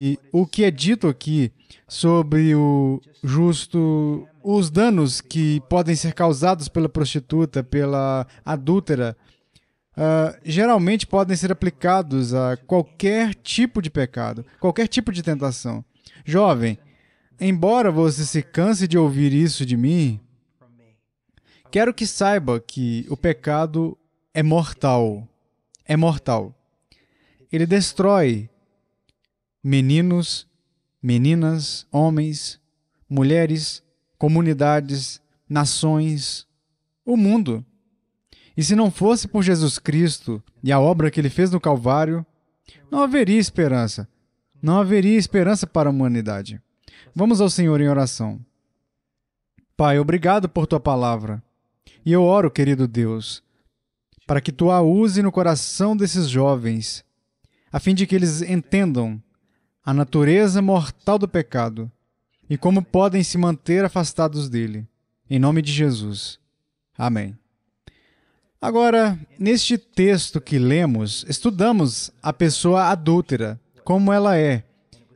E o que é dito aqui sobre o justo, os danos que podem ser causados pela prostituta, pela adúltera, uh, geralmente podem ser aplicados a qualquer tipo de pecado, qualquer tipo de tentação. Jovem, embora você se canse de ouvir isso de mim, quero que saiba que o pecado é mortal. É mortal. Ele destrói meninos, meninas, homens, mulheres, comunidades, nações, o mundo. E se não fosse por Jesus Cristo e a obra que ele fez no Calvário, não haveria esperança. Não haveria esperança para a humanidade. Vamos ao Senhor em oração. Pai, obrigado por tua palavra. E eu oro, querido Deus, para que tu a use no coração desses jovens, a fim de que eles entendam a natureza mortal do pecado e como podem se manter afastados dele. Em nome de Jesus. Amém. Agora, neste texto que lemos, estudamos a pessoa adúltera, como ela é,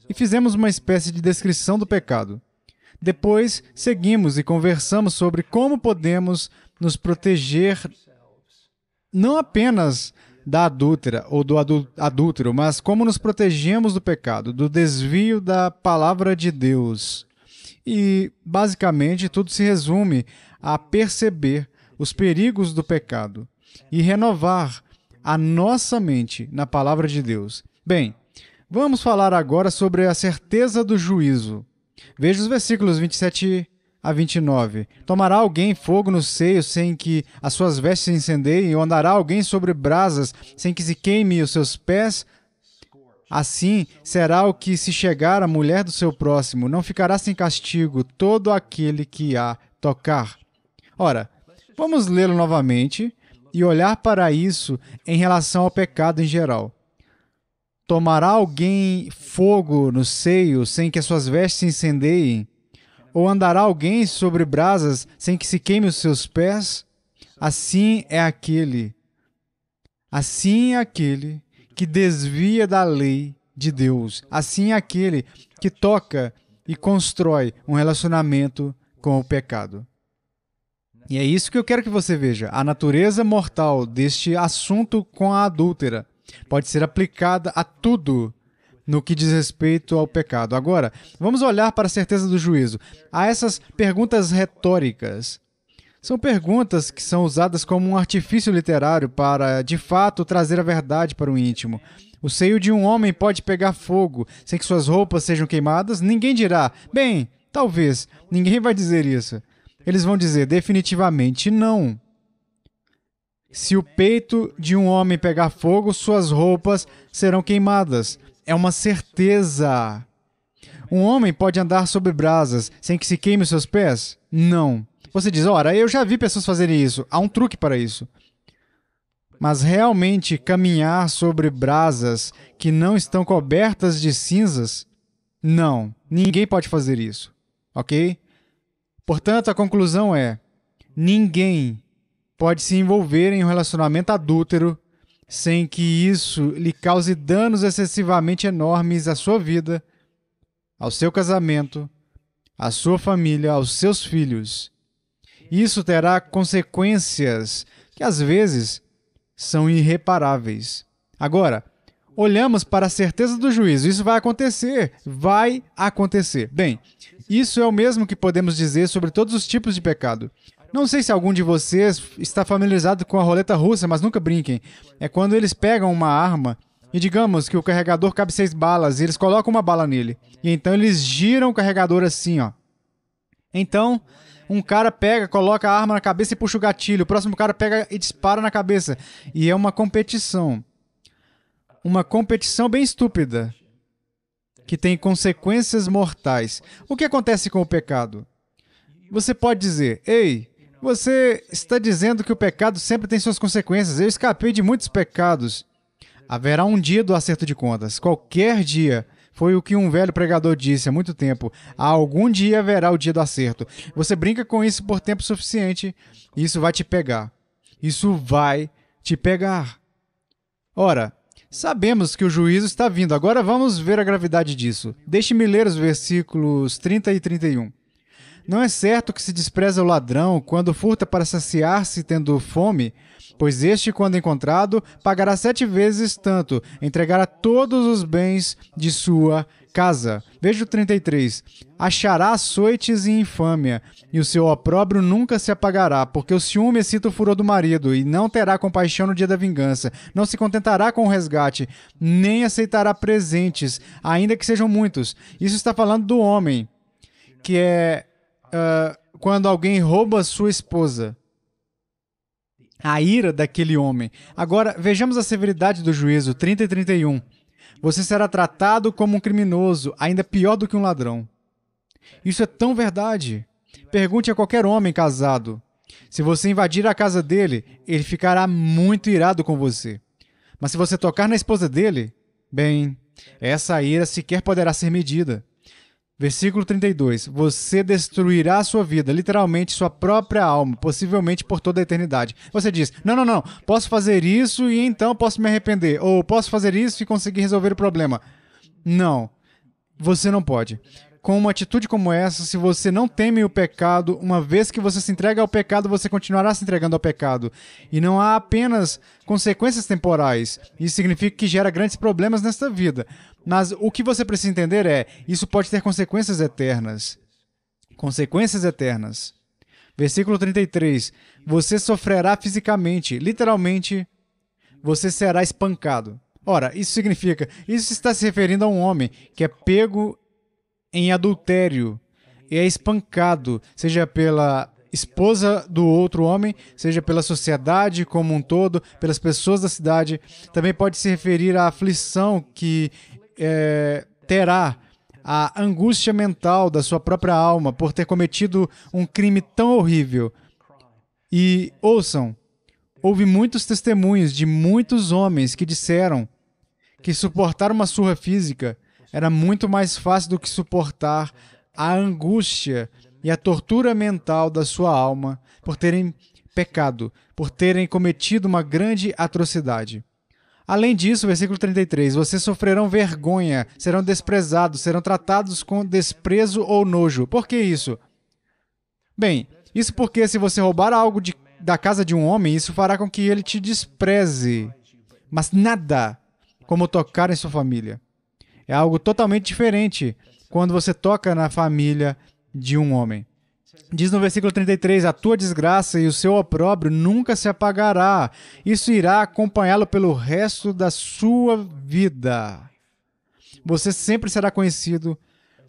e fizemos uma espécie de descrição do pecado. Depois, seguimos e conversamos sobre como podemos nos proteger não apenas da adúltera ou do adúltero, mas como nos protegemos do pecado, do desvio da palavra de Deus. E, basicamente, tudo se resume a perceber os perigos do pecado e renovar a nossa mente na palavra de Deus. Bem, vamos falar agora sobre a certeza do juízo. Veja os versículos 27 a 29. Tomará alguém fogo no seio sem que as suas vestes se incendeiem, ou andará alguém sobre brasas sem que se queime os seus pés? Assim será o que se chegar à mulher do seu próximo, não ficará sem castigo todo aquele que a tocar. Ora, vamos lê-lo novamente e olhar para isso em relação ao pecado em geral. Tomará alguém fogo no seio sem que as suas vestes se incendeiem? Ou andará alguém sobre brasas sem que se queime os seus pés? Assim é aquele, assim é aquele que desvia da lei de Deus, assim é aquele que toca e constrói um relacionamento com o pecado. E é isso que eu quero que você veja. A natureza mortal deste assunto com a adúltera pode ser aplicada a tudo no que diz respeito ao pecado. Agora, vamos olhar para a certeza do juízo. Há essas perguntas retóricas. São perguntas que são usadas como um artifício literário para, de fato, trazer a verdade para o íntimo. O seio de um homem pode pegar fogo sem que suas roupas sejam queimadas? Ninguém dirá, bem, talvez. Ninguém vai dizer isso. Eles vão dizer, definitivamente não. Se o peito de um homem pegar fogo, suas roupas serão queimadas é uma certeza. Um homem pode andar sobre brasas sem que se queime os seus pés? Não. Você diz, ora, eu já vi pessoas fazerem isso. Há um truque para isso. Mas realmente caminhar sobre brasas que não estão cobertas de cinzas? Não. Ninguém pode fazer isso. Ok? Portanto, a conclusão é: ninguém pode se envolver em um relacionamento adúltero sem que isso lhe cause danos excessivamente enormes à sua vida, ao seu casamento, à sua família, aos seus filhos. Isso terá consequências que às vezes são irreparáveis. Agora, olhamos para a certeza do juízo. Isso vai acontecer, vai acontecer. Bem, isso é o mesmo que podemos dizer sobre todos os tipos de pecado. Não sei se algum de vocês está familiarizado com a roleta russa, mas nunca brinquem. É quando eles pegam uma arma e digamos que o carregador cabe seis balas e eles colocam uma bala nele. E então eles giram o carregador assim, ó. Então, um cara pega, coloca a arma na cabeça e puxa o gatilho. O próximo cara pega e dispara na cabeça. E é uma competição. Uma competição bem estúpida. Que tem consequências mortais. O que acontece com o pecado? Você pode dizer, ei, você está dizendo que o pecado sempre tem suas consequências. Eu escapei de muitos pecados. Haverá um dia do acerto de contas. Qualquer dia. Foi o que um velho pregador disse há muito tempo. Há algum dia haverá o dia do acerto. Você brinca com isso por tempo suficiente, e isso vai te pegar. Isso vai te pegar. Ora, sabemos que o juízo está vindo. Agora vamos ver a gravidade disso. Deixe-me ler os versículos 30 e 31. Não é certo que se despreza o ladrão quando furta para saciar-se tendo fome, pois este, quando encontrado, pagará sete vezes tanto, entregará todos os bens de sua casa. Veja o 33. Achará açoites e infâmia, e o seu opróbrio nunca se apagará, porque o ciúme excita o furor do marido, e não terá compaixão no dia da vingança. Não se contentará com o resgate, nem aceitará presentes, ainda que sejam muitos. Isso está falando do homem, que é uh, quando alguém rouba sua esposa. A ira daquele homem. Agora, vejamos a severidade do juízo, 30 e 31. Você será tratado como um criminoso, ainda pior do que um ladrão. Isso é tão verdade. Pergunte a qualquer homem casado. Se você invadir a casa dele, ele ficará muito irado com você. Mas se você tocar na esposa dele, bem, essa ira sequer poderá ser medida. Versículo 32. Você destruirá a sua vida, literalmente sua própria alma, possivelmente por toda a eternidade. Você diz: Não, não, não, posso fazer isso e então posso me arrepender. Ou posso fazer isso e conseguir resolver o problema. Não, você não pode. Com uma atitude como essa, se você não teme o pecado, uma vez que você se entrega ao pecado, você continuará se entregando ao pecado. E não há apenas consequências temporais. Isso significa que gera grandes problemas nesta vida. Mas o que você precisa entender é: isso pode ter consequências eternas. Consequências eternas. Versículo 33: Você sofrerá fisicamente, literalmente, você será espancado. Ora, isso significa, isso está se referindo a um homem que é pego em adultério e é espancado, seja pela esposa do outro homem, seja pela sociedade como um todo, pelas pessoas da cidade. Também pode se referir à aflição que é, terá a angústia mental da sua própria alma por ter cometido um crime tão horrível. E ouçam, houve muitos testemunhos de muitos homens que disseram que suportar uma surra física era muito mais fácil do que suportar a angústia e a tortura mental da sua alma por terem pecado, por terem cometido uma grande atrocidade. Além disso, versículo 33, vocês sofrerão vergonha, serão desprezados, serão tratados com desprezo ou nojo. Por que isso? Bem, isso porque se você roubar algo de, da casa de um homem, isso fará com que ele te despreze. Mas nada como tocar em sua família. É algo totalmente diferente quando você toca na família de um homem. Diz no versículo 33: A tua desgraça e o seu opróbrio nunca se apagará. Isso irá acompanhá-lo pelo resto da sua vida. Você sempre será conhecido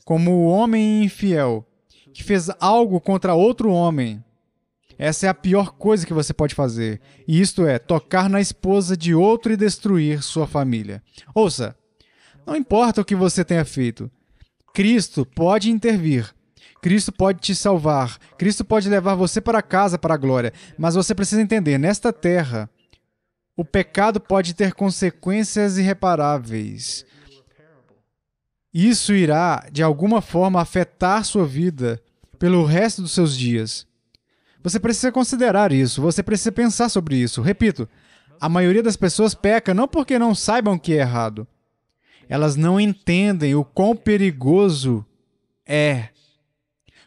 como o homem infiel que fez algo contra outro homem. Essa é a pior coisa que você pode fazer. E isto é tocar na esposa de outro e destruir sua família. Ouça, não importa o que você tenha feito, Cristo pode intervir Cristo pode te salvar. Cristo pode levar você para casa, para a glória. Mas você precisa entender: nesta terra, o pecado pode ter consequências irreparáveis. Isso irá, de alguma forma, afetar sua vida pelo resto dos seus dias. Você precisa considerar isso, você precisa pensar sobre isso. Repito, a maioria das pessoas peca não porque não saibam o que é errado. Elas não entendem o quão perigoso é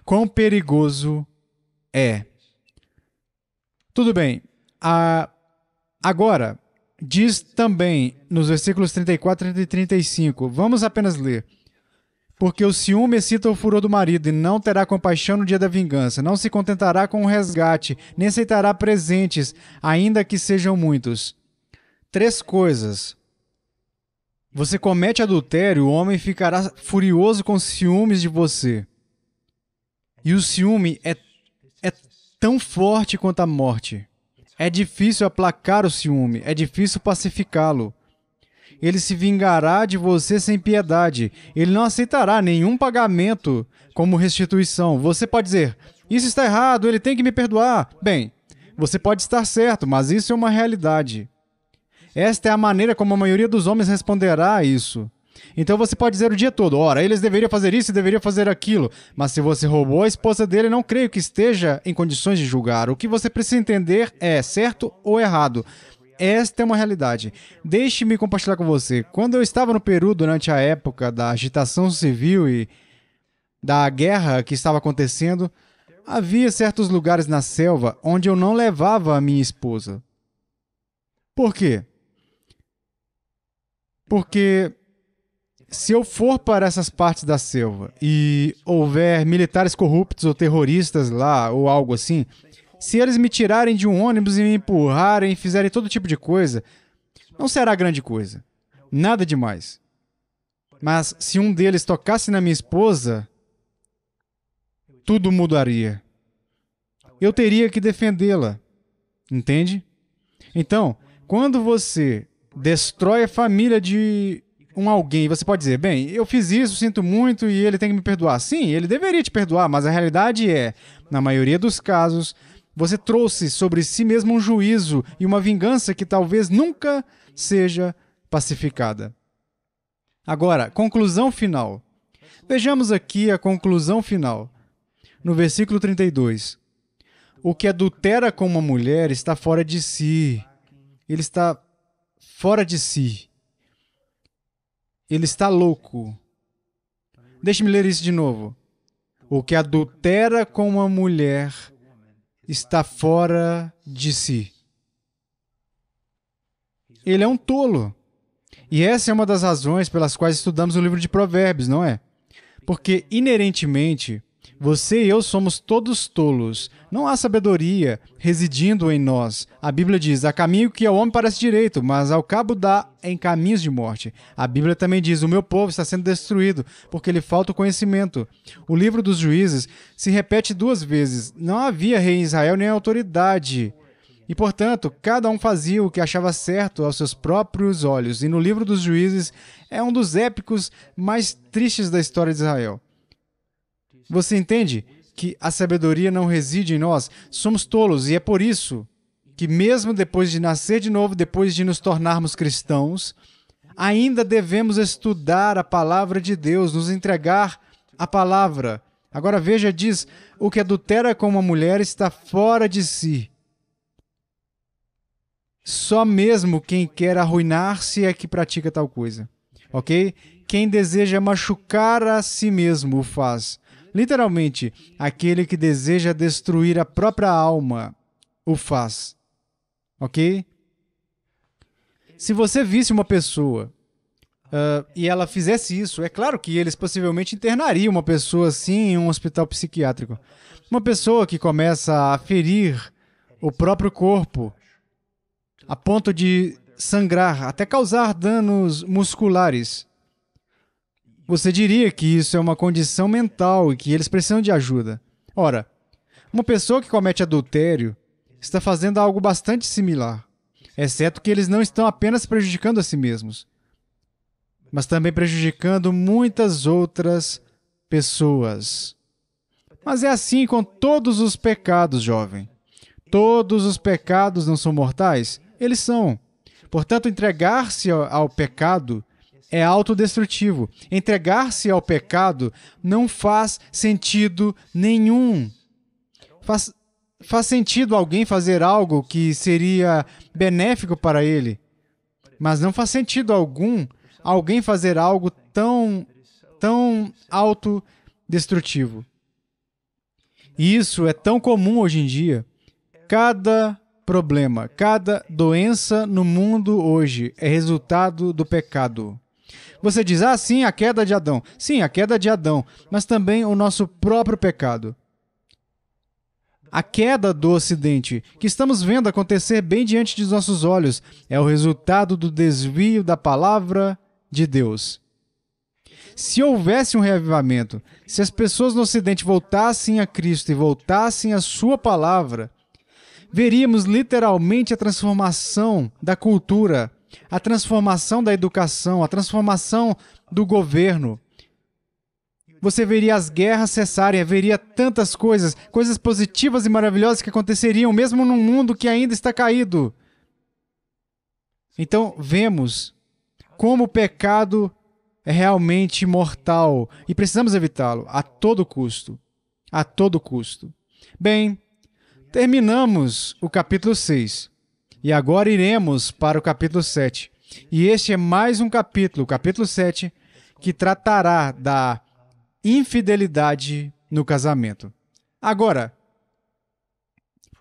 quão perigoso é. Tudo bem. Agora, diz também nos versículos 34 e 35, vamos apenas ler. Porque o ciúme excita o furor do marido, e não terá compaixão no dia da vingança, não se contentará com o resgate, nem aceitará presentes, ainda que sejam muitos. Três coisas. Você comete adultério, o homem ficará furioso com ciúmes de você. E o ciúme é, é tão forte quanto a morte. É difícil aplacar o ciúme, é difícil pacificá-lo. Ele se vingará de você sem piedade. Ele não aceitará nenhum pagamento como restituição. Você pode dizer: Isso está errado, ele tem que me perdoar. Bem, você pode estar certo, mas isso é uma realidade. Esta é a maneira como a maioria dos homens responderá a isso. Então você pode dizer o dia todo, ora, eles deveriam fazer isso e deveriam fazer aquilo, mas se você roubou a esposa dele, não creio que esteja em condições de julgar. O que você precisa entender é certo ou errado. Esta é uma realidade. Deixe-me compartilhar com você. Quando eu estava no Peru durante a época da agitação civil e da guerra que estava acontecendo, havia certos lugares na selva onde eu não levava a minha esposa. Por quê? Porque se eu for para essas partes da selva e houver militares corruptos ou terroristas lá ou algo assim, se eles me tirarem de um ônibus e me empurrarem e fizerem todo tipo de coisa, não será grande coisa. Nada demais. Mas se um deles tocasse na minha esposa, tudo mudaria. Eu teria que defendê-la. Entende? Então, quando você destrói a família de um alguém, você pode dizer, bem, eu fiz isso, sinto muito e ele tem que me perdoar. Sim, ele deveria te perdoar, mas a realidade é, na maioria dos casos, você trouxe sobre si mesmo um juízo e uma vingança que talvez nunca seja pacificada. Agora, conclusão final. Vejamos aqui a conclusão final. No versículo 32. O que adultera com uma mulher está fora de si. Ele está fora de si ele está louco. Deixe-me ler isso de novo. O que adultera com uma mulher está fora de si. Ele é um tolo. E essa é uma das razões pelas quais estudamos o livro de Provérbios, não é? Porque, inerentemente, você e eu somos todos tolos. Não há sabedoria residindo em nós. A Bíblia diz: há caminho que ao homem parece direito, mas ao cabo dá em caminhos de morte. A Bíblia também diz: o meu povo está sendo destruído, porque lhe falta o conhecimento. O livro dos juízes se repete duas vezes: não havia rei em Israel nem autoridade. E, portanto, cada um fazia o que achava certo aos seus próprios olhos. E no livro dos juízes é um dos épicos mais tristes da história de Israel. Você entende que a sabedoria não reside em nós? Somos tolos e é por isso que, mesmo depois de nascer de novo, depois de nos tornarmos cristãos, ainda devemos estudar a palavra de Deus, nos entregar a palavra. Agora veja, diz: o que adultera com uma mulher está fora de si. Só mesmo quem quer arruinar-se é que pratica tal coisa. Ok? Quem deseja machucar a si mesmo o faz. Literalmente, aquele que deseja destruir a própria alma o faz. Ok? Se você visse uma pessoa uh, e ela fizesse isso, é claro que eles possivelmente internariam uma pessoa assim em um hospital psiquiátrico. Uma pessoa que começa a ferir o próprio corpo a ponto de sangrar até causar danos musculares. Você diria que isso é uma condição mental e que eles precisam de ajuda. Ora, uma pessoa que comete adultério está fazendo algo bastante similar, exceto que eles não estão apenas prejudicando a si mesmos, mas também prejudicando muitas outras pessoas. Mas é assim com todos os pecados, jovem. Todos os pecados não são mortais? Eles são. Portanto, entregar-se ao pecado é autodestrutivo. Entregar-se ao pecado não faz sentido nenhum. Faz, faz sentido alguém fazer algo que seria benéfico para ele, mas não faz sentido algum alguém fazer algo tão, tão autodestrutivo. E isso é tão comum hoje em dia. Cada problema, cada doença no mundo hoje é resultado do pecado. Você diz, ah, sim, a queda de Adão. Sim, a queda de Adão, mas também o nosso próprio pecado. A queda do Ocidente, que estamos vendo acontecer bem diante de nossos olhos, é o resultado do desvio da palavra de Deus. Se houvesse um reavivamento, se as pessoas no Ocidente voltassem a Cristo e voltassem à Sua palavra, veríamos literalmente a transformação da cultura a transformação da educação, a transformação do governo. Você veria as guerras cessarem, haveria tantas coisas, coisas positivas e maravilhosas que aconteceriam, mesmo num mundo que ainda está caído. Então, vemos como o pecado é realmente mortal e precisamos evitá-lo a todo custo. A todo custo. Bem, terminamos o capítulo 6. E agora iremos para o capítulo 7. E este é mais um capítulo, o capítulo 7, que tratará da infidelidade no casamento. Agora,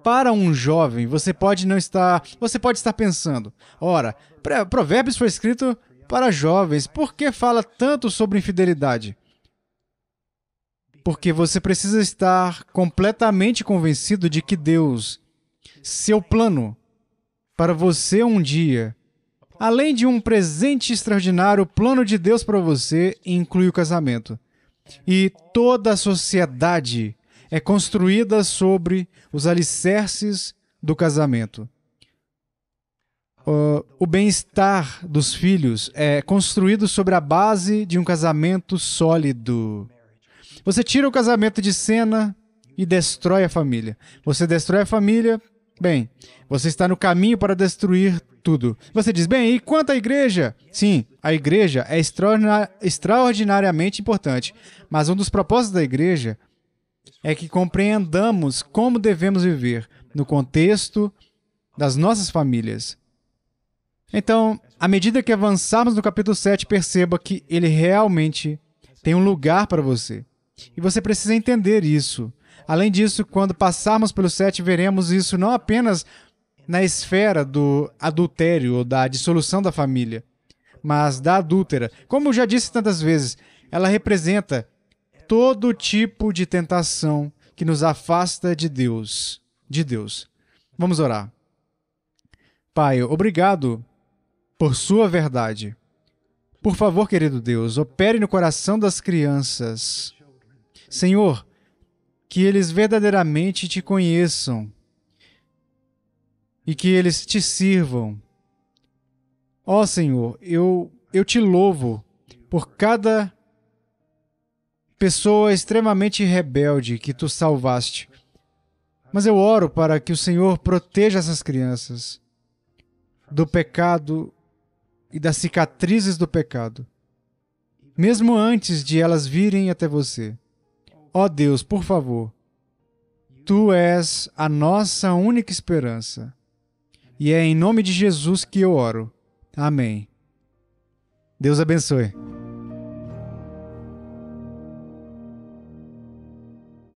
para um jovem, você pode não estar, você pode estar pensando: ora, Provérbios foi escrito para jovens, por que fala tanto sobre infidelidade? Porque você precisa estar completamente convencido de que Deus, seu plano, para você um dia. Além de um presente extraordinário, o plano de Deus para você inclui o casamento. E toda a sociedade é construída sobre os alicerces do casamento. Uh, o bem-estar dos filhos é construído sobre a base de um casamento sólido. Você tira o casamento de cena e destrói a família. Você destrói a família Bem, você está no caminho para destruir tudo. Você diz, bem, e quanto à igreja? Sim, a igreja é extraordinariamente importante, mas um dos propósitos da igreja é que compreendamos como devemos viver no contexto das nossas famílias. Então, à medida que avançarmos no capítulo 7, perceba que ele realmente tem um lugar para você. E você precisa entender isso. Além disso, quando passarmos pelo 7, veremos isso não apenas na esfera do adultério ou da dissolução da família, mas da adúltera. Como eu já disse tantas vezes, ela representa todo tipo de tentação que nos afasta de Deus, de Deus. Vamos orar. Pai, obrigado por sua verdade. Por favor, querido Deus, opere no coração das crianças. Senhor, que eles verdadeiramente te conheçam e que eles te sirvam. Ó Senhor, eu, eu te louvo por cada pessoa extremamente rebelde que tu salvaste. Mas eu oro para que o Senhor proteja essas crianças do pecado e das cicatrizes do pecado, mesmo antes de elas virem até você. Ó oh Deus, por favor, tu és a nossa única esperança. E é em nome de Jesus que eu oro. Amém. Deus abençoe.